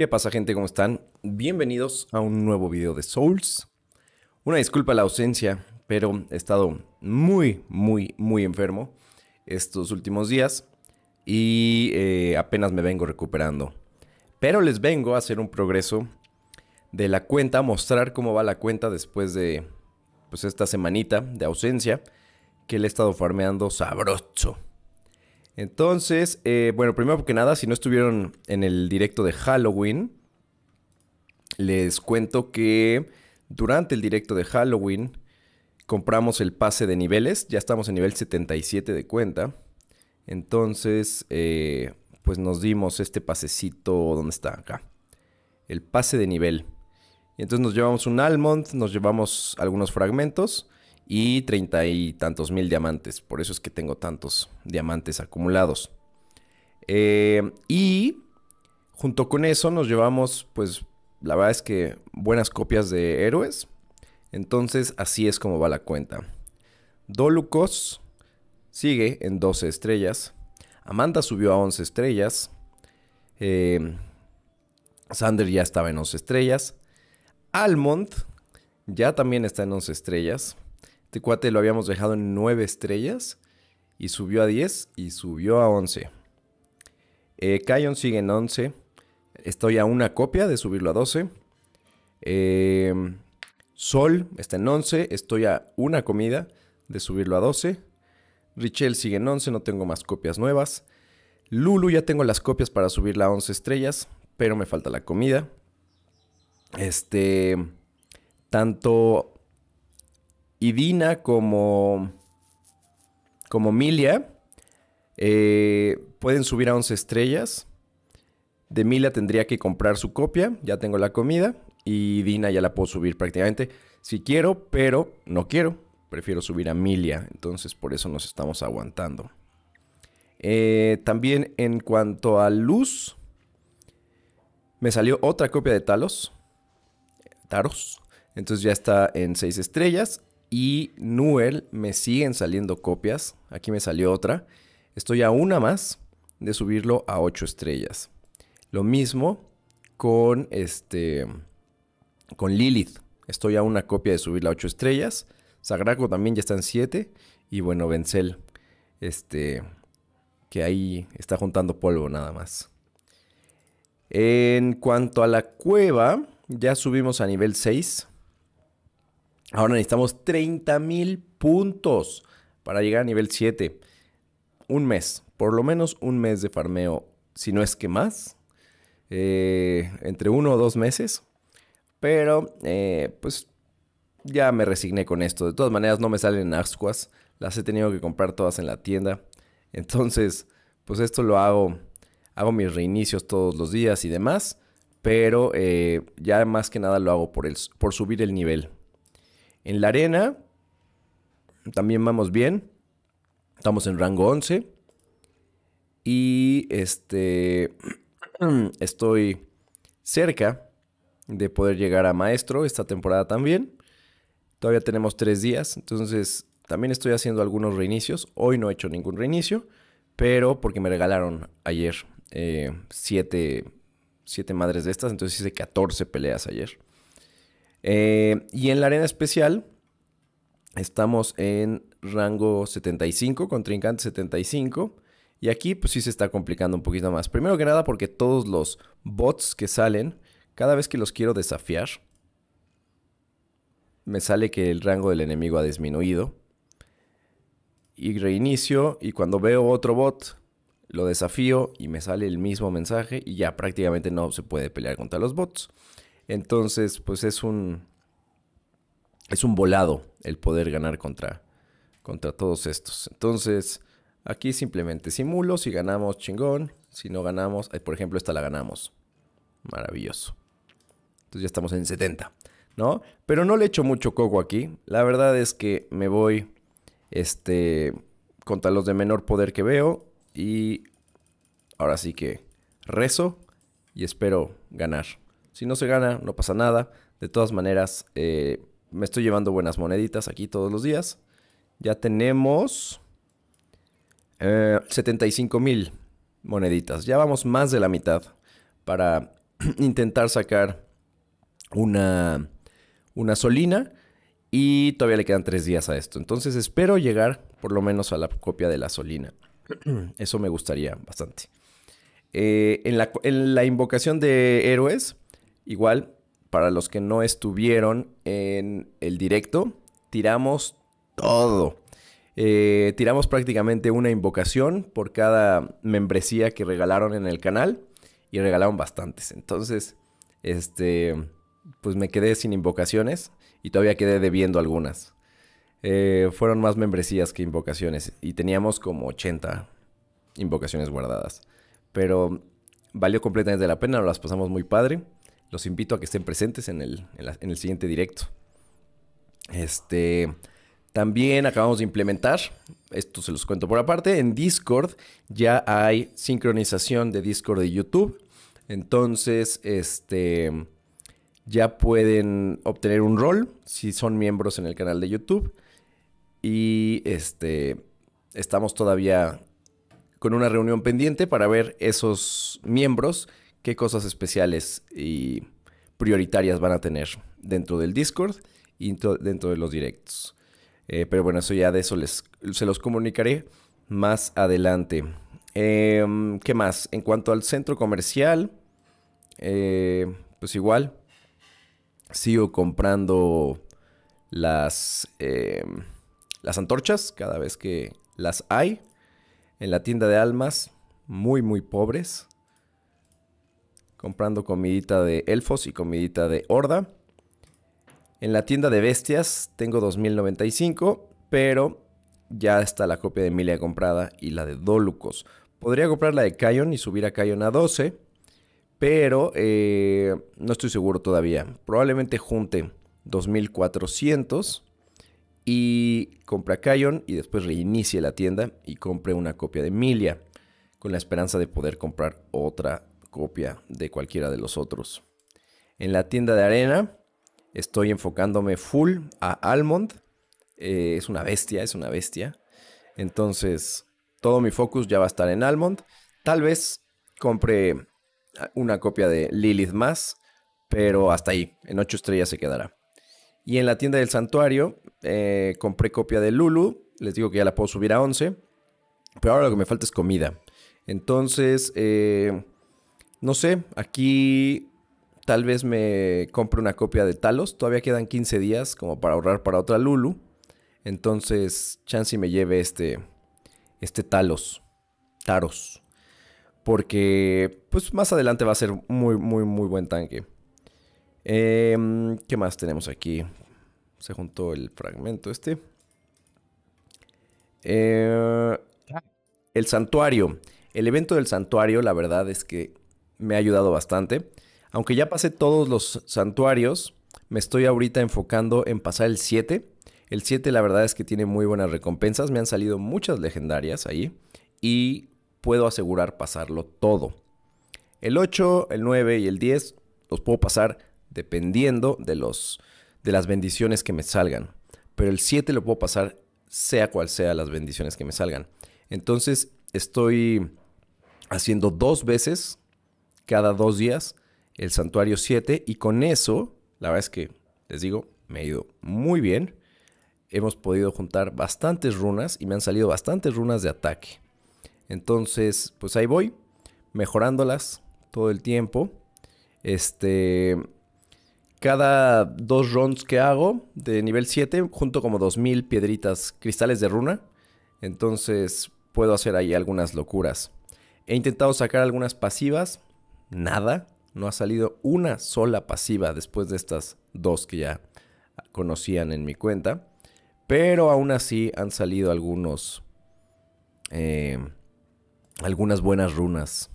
¿Qué pasa gente? ¿Cómo están? Bienvenidos a un nuevo video de Souls. Una disculpa la ausencia, pero he estado muy, muy, muy enfermo estos últimos días y eh, apenas me vengo recuperando. Pero les vengo a hacer un progreso de la cuenta, mostrar cómo va la cuenta después de pues esta semanita de ausencia que le he estado farmeando sabroso. Entonces, eh, bueno, primero que nada, si no estuvieron en el directo de Halloween, les cuento que durante el directo de Halloween compramos el pase de niveles, ya estamos en nivel 77 de cuenta. Entonces, eh, pues nos dimos este pasecito, ¿dónde está? Acá. El pase de nivel. Y entonces nos llevamos un almond, nos llevamos algunos fragmentos y treinta y tantos mil diamantes. Por eso es que tengo tantos diamantes acumulados. Eh, y junto con eso nos llevamos, pues, la verdad es que buenas copias de héroes. Entonces así es como va la cuenta. Dolucos sigue en 12 estrellas. Amanda subió a 11 estrellas. Eh, Sander ya estaba en 11 estrellas. Almond ya también está en 11 estrellas. Este cuate lo habíamos dejado en 9 estrellas y subió a 10 y subió a 11. Eh, sigue en 11. Estoy a una copia de subirlo a 12. Eh, Sol está en 11. Estoy a una comida de subirlo a 12. Richel sigue en 11. No tengo más copias nuevas. Lulu ya tengo las copias para subirla a 11 estrellas. Pero me falta la comida. Este. Tanto y Dina como, como Milia eh, pueden subir a 11 estrellas. De Milia tendría que comprar su copia, ya tengo la comida, y Dina ya la puedo subir prácticamente si quiero, pero no quiero. Prefiero subir a Milia, entonces por eso nos estamos aguantando. Eh, también en cuanto a luz, me salió otra copia de Talos. Taros. Entonces ya está en 6 estrellas y Newell me siguen saliendo copias. Aquí me salió otra. Estoy a una más de subirlo a 8 estrellas. Lo mismo con este con Lilith. Estoy a una copia de subirla a 8 estrellas. Sagraco también ya está en 7 y bueno, Vencel este que ahí está juntando polvo nada más. En cuanto a la cueva, ya subimos a nivel 6 Ahora necesitamos 30 mil puntos para llegar a nivel 7. Un mes, por lo menos un mes de farmeo, si no es que más. Eh, entre uno o dos meses. Pero, eh, pues, ya me resigné con esto. De todas maneras, no me salen ascuas. Las he tenido que comprar todas en la tienda. Entonces, pues esto lo hago. Hago mis reinicios todos los días y demás. Pero eh, ya más que nada lo hago por, el, por subir el nivel. En la arena, también vamos bien. Estamos en rango 11. Y este. Estoy cerca de poder llegar a maestro esta temporada también. Todavía tenemos tres días, entonces también estoy haciendo algunos reinicios. Hoy no he hecho ningún reinicio, pero porque me regalaron ayer eh, siete madres de estas, entonces hice 14 peleas ayer. Eh, y en la arena especial estamos en rango 75, contrincante 75. Y aquí pues sí se está complicando un poquito más. Primero que nada porque todos los bots que salen, cada vez que los quiero desafiar, me sale que el rango del enemigo ha disminuido. Y reinicio y cuando veo otro bot, lo desafío y me sale el mismo mensaje y ya prácticamente no se puede pelear contra los bots. Entonces, pues es un, es un volado el poder ganar contra, contra todos estos. Entonces, aquí simplemente simulo, si ganamos, chingón. Si no ganamos, eh, por ejemplo, esta la ganamos. Maravilloso. Entonces ya estamos en 70, ¿no? Pero no le echo mucho coco aquí. La verdad es que me voy este, contra los de menor poder que veo. Y ahora sí que rezo y espero ganar. Si no se gana, no pasa nada. De todas maneras, eh, me estoy llevando buenas moneditas aquí todos los días. Ya tenemos 75 eh, mil moneditas. Ya vamos más de la mitad para intentar sacar una, una solina. Y todavía le quedan tres días a esto. Entonces espero llegar por lo menos a la copia de la solina. Eso me gustaría bastante. Eh, en, la, invocación de héroes Igual, para los que no estuvieron en el directo, tiramos todo. Eh, tiramos prácticamente una invocación por cada membresía que regalaron en el canal y regalaron bastantes. Entonces, este, pues me quedé sin invocaciones y todavía quedé debiendo algunas. Eh, fueron más membresías que invocaciones y teníamos como 80 invocaciones guardadas. Pero valió completamente la pena, las pasamos muy padre. Los invito a que estén presentes en el, siguiente directo. Este, también acabamos de implementar, esto se los cuento por aparte, en Discord ya hay sincronización de Discord y YouTube. Entonces, este, ya pueden obtener un rol si son miembros en el canal de YouTube. Y este, estamos todavía con una reunión pendiente para ver esos miembros qué cosas especiales y prioritarias van a tener dentro del Discord y dentro de los directos. Eh, pero bueno, eso ya de eso les, se los comunicaré más adelante. Em, ¿Qué más? En cuanto al centro comercial, eh, pues igual, sigo comprando las, em, las antorchas cada vez que las hay en la tienda de almas, muy, muy pobres comprando comidita de elfos y comidita de horda. En la tienda de bestias tengo 2095, pero ya está la copia de Emilia comprada y la de Dolucos. Podría comprar la de Kion y subir a Kion a 12, pero eh, no estoy seguro todavía. Probablemente junte 2400 y compre a Kion y después reinicie la tienda y compre una copia de Emilia con la esperanza de poder comprar otra copia de cualquiera de los otros. En la tienda de arena estoy enfocándome full a Almond. Eh, es una bestia, es una bestia. Entonces, todo mi focus ya va a estar en Almond. Tal vez compre una copia de Lilith más, pero hasta ahí, en 8 estrellas se quedará. Y en la tienda del santuario eh, compré copia de Lulu, les digo que ya la puedo subir a 11, pero ahora lo que me falta es comida. Entonces, eh, no sé, aquí tal vez me compre una copia de Talos. Todavía quedan 15 días como para ahorrar para otra Lulu. Entonces, chance me lleve este, este Talos. Taros. Porque, pues más adelante va a ser muy, muy, muy buen tanque. Em, ¿Qué más tenemos aquí? Se juntó el fragmento este. Eh, ah. el santuario. El evento del santuario, la verdad es que me ha ayudado bastante. Aunque ya pasé todos los santuarios, me estoy ahorita enfocando en pasar el 7. El 7 la verdad es que tiene muy buenas recompensas, me han salido muchas legendarias ahí y puedo asegurar pasarlo todo. El 8, el 9 y el 10 los puedo pasar dependiendo de, los, de las bendiciones que me salgan. Pero el 7 lo puedo pasar sea cual sea las bendiciones que me salgan. Entonces estoy haciendo dos veces cada dos días, el santuario 7, y con eso, la verdad es que, les digo, me ha ido muy bien. Hemos podido juntar bastantes runas y me han salido bastantes runas de ataque. Entonces, pues ahí voy, mejorándolas todo el tiempo. Este, cada dos runs que hago de nivel 7, junto como 2000 piedritas, cristales de runa. Entonces puedo hacer ahí algunas locuras. He intentado sacar algunas pasivas, nada, no ha salido una sola pasiva después de estas dos que ya conocían en mi cuenta, pero aún así han salido algunos, eh, algunas buenas runas.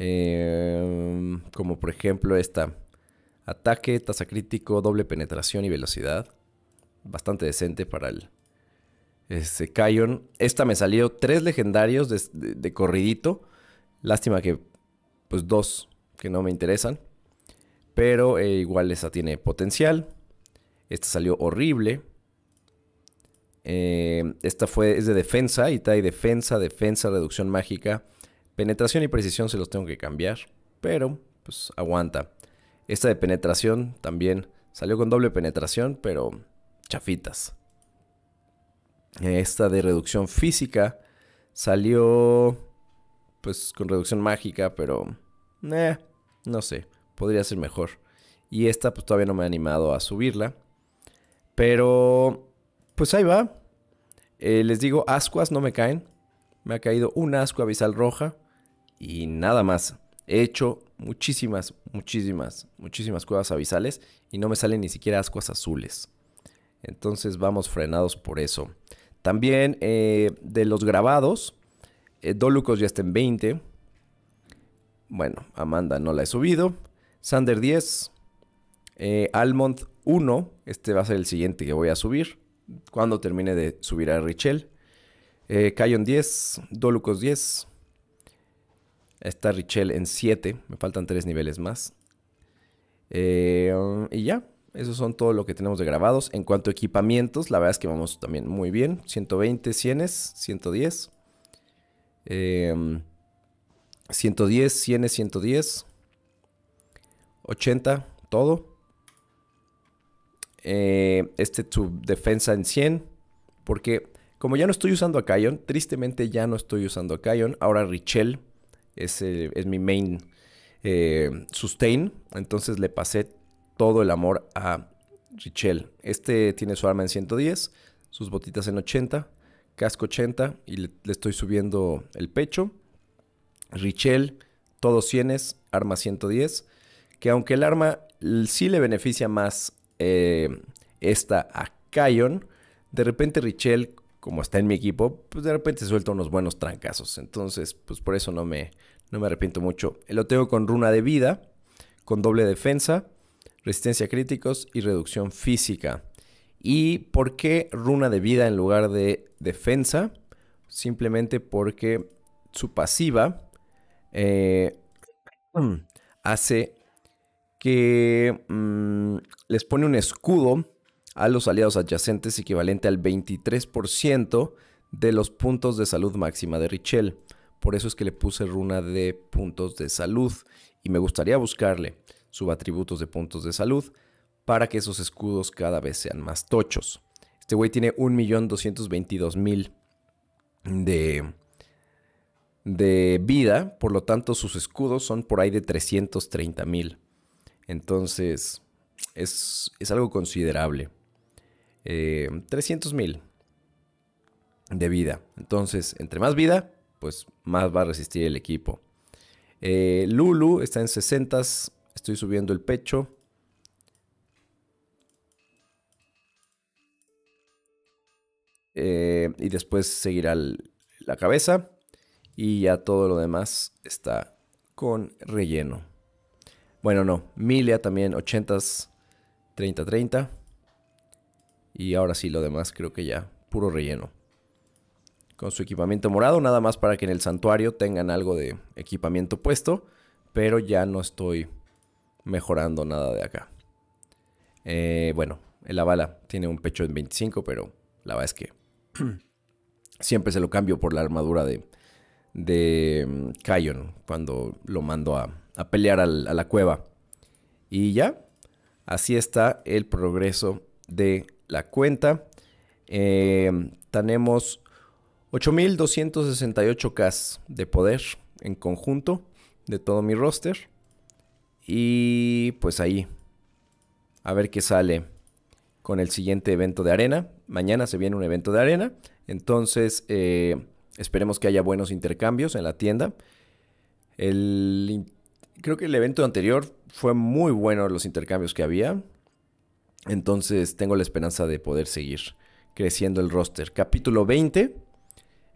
Em, como por ejemplo esta. Ataque, tasa crítico, doble penetración y velocidad. Bastante decente para el este, Esta me salió tres legendarios de, corridito. Lástima que pues dos que no me interesan. Pero eh, igual esa tiene potencial. Esta salió horrible. Eh, esta fue, es de defensa y trae defensa, defensa, reducción mágica. Penetración y precisión se los tengo que cambiar. Pero, pues aguanta. Esta de penetración también salió con doble penetración, pero chafitas. Esta de reducción física salió pues con reducción mágica, pero... Eh, no sé, podría ser mejor. Y esta pues todavía no me ha animado a subirla. Pero... Pues ahí va. Eh, les digo, ascuas no me caen. Me ha caído una ascua abisal roja y nada más. He hecho muchísimas, muchísimas, muchísimas cuevas abisales y no me salen ni siquiera ascuas azules. Entonces vamos frenados por eso. También eh, de los grabados, eh, Dolucos ya está en 20. Bueno, Amanda no la he subido. Sander 10. Eh, Almond 1. Este va a ser el siguiente que voy a subir. Cuando termine de subir a Richel. Eh, Kion 10. Dolucos 10. Está Richel en 7. Me faltan 3 niveles más. Eh, y ya. Esos son todo lo que tenemos de grabados. En cuanto a equipamientos, la verdad es que vamos también muy bien. 120, 100, 110. 110, 100 110. 80, todo. Eh, este tu defensa en 100. Porque como ya no estoy usando a Kion, tristemente ya no estoy usando a Kion. Ahora Richel es, eh, es mi main eh, sustain. Entonces le pasé todo el amor a Richel. Este tiene su arma en 110, sus botitas en 80 casco 80 y le, estoy subiendo el pecho. Richel, todos cienes, arma 110. Que aunque el arma sí le beneficia más eh, esta a Kion, de repente Richel, como está en mi equipo, pues de repente suelta unos buenos trancazos. Entonces, pues por eso no me, no me arrepiento mucho. Eh, lo tengo con runa de vida, con doble defensa, resistencia a críticos y reducción física. ¿Y por qué runa de vida en lugar de defensa simplemente porque su pasiva eh, hace que mm, les pone un escudo a los aliados adyacentes equivalente al 23% de los puntos de salud máxima de Richel. Por eso es que le puse runa de puntos de salud y me gustaría buscarle subatributos de puntos de salud para que esos escudos cada vez sean más tochos. Este güey tiene 1.222.000 de, de vida, por lo tanto sus escudos son por ahí de 330.000. Entonces, es, algo considerable. 300.000 eh, de vida. Entonces, entre más vida, pues más va a resistir el equipo. Eh, Lulu está en 60. Estoy subiendo el pecho. Eh, y después seguirá la cabeza y ya todo lo demás está con relleno. Bueno, no, Milia también, 80 30-30. Y ahora sí, lo demás creo que ya, puro relleno. Con su equipamiento morado, nada más para que en el santuario tengan algo de equipamiento puesto. Pero ya no estoy mejorando nada de acá. Eh, bueno, la bala tiene un pecho en 25, pero la verdad es que siempre se lo cambio por la armadura de, de mm, Kion cuando lo mando a, a pelear a la cueva. Y ya, así está el progreso de la cuenta. Eh, tenemos 8268K de poder en conjunto de todo mi roster. Y pues ahí, a ver qué sale con el siguiente evento de arena. Mañana se viene un evento de arena. Entonces, eh, esperemos que haya buenos intercambios en la tienda. creo que el evento anterior fue muy bueno los intercambios que había. Entonces, tengo la esperanza de poder seguir creciendo el roster. Capítulo 20.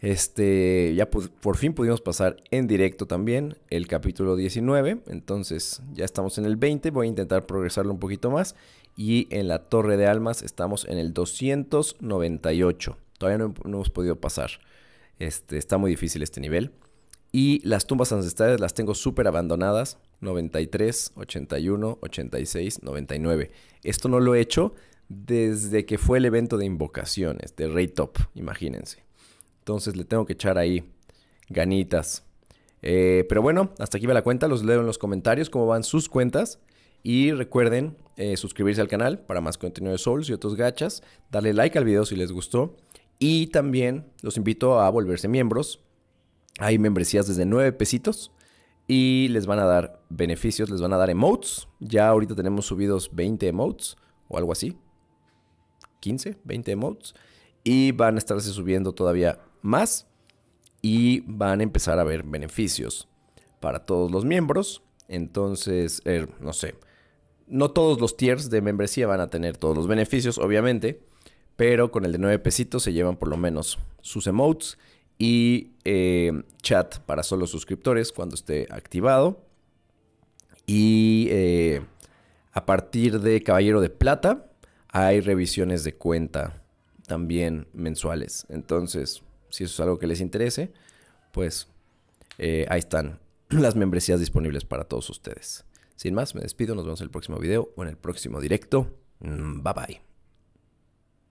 Este, ya por, por fin pudimos pasar en directo también el capítulo 19. Entonces, ya estamos en el 20. Voy a intentar progresarlo un poquito más y en la Torre de Almas estamos en el 298. Todavía no, hemos podido pasar. Este, está muy difícil este nivel. Y las tumbas ancestrales las tengo súper abandonadas. 93, 81, 86, 99. Esto no lo he hecho desde que fue el evento de invocaciones de Rey Top, imagínense. Entonces le tengo que echar ahí ganitas. Eh, pero bueno, hasta aquí va la cuenta. Los leo en los comentarios cómo van sus cuentas. Y recuerden eh, suscribirse al canal para más contenido de Souls y otros gachas. Darle like al video si les gustó. Y también los invito a volverse miembros. Hay membresías desde 9 pesitos. Y les van a dar beneficios, les van a dar emotes. Ya ahorita tenemos subidos 20 emotes o algo así. 15, 20 emotes. Y van a estarse subiendo todavía más. Y van a empezar a ver beneficios para todos los miembros. Entonces, er, no sé, no todos los tiers de membresía van a tener todos los beneficios, obviamente, pero con el de nueve pesitos se llevan por lo menos sus emotes y eh, chat para solo suscriptores cuando esté activado. Y eh, a partir de Caballero de Plata hay revisiones de cuenta también mensuales. Entonces, si eso es algo que les interese, pues eh, ahí están las membresías disponibles para todos ustedes. Sin más, me despido, nos vemos en el próximo video o en el próximo directo. Mm, bye bye.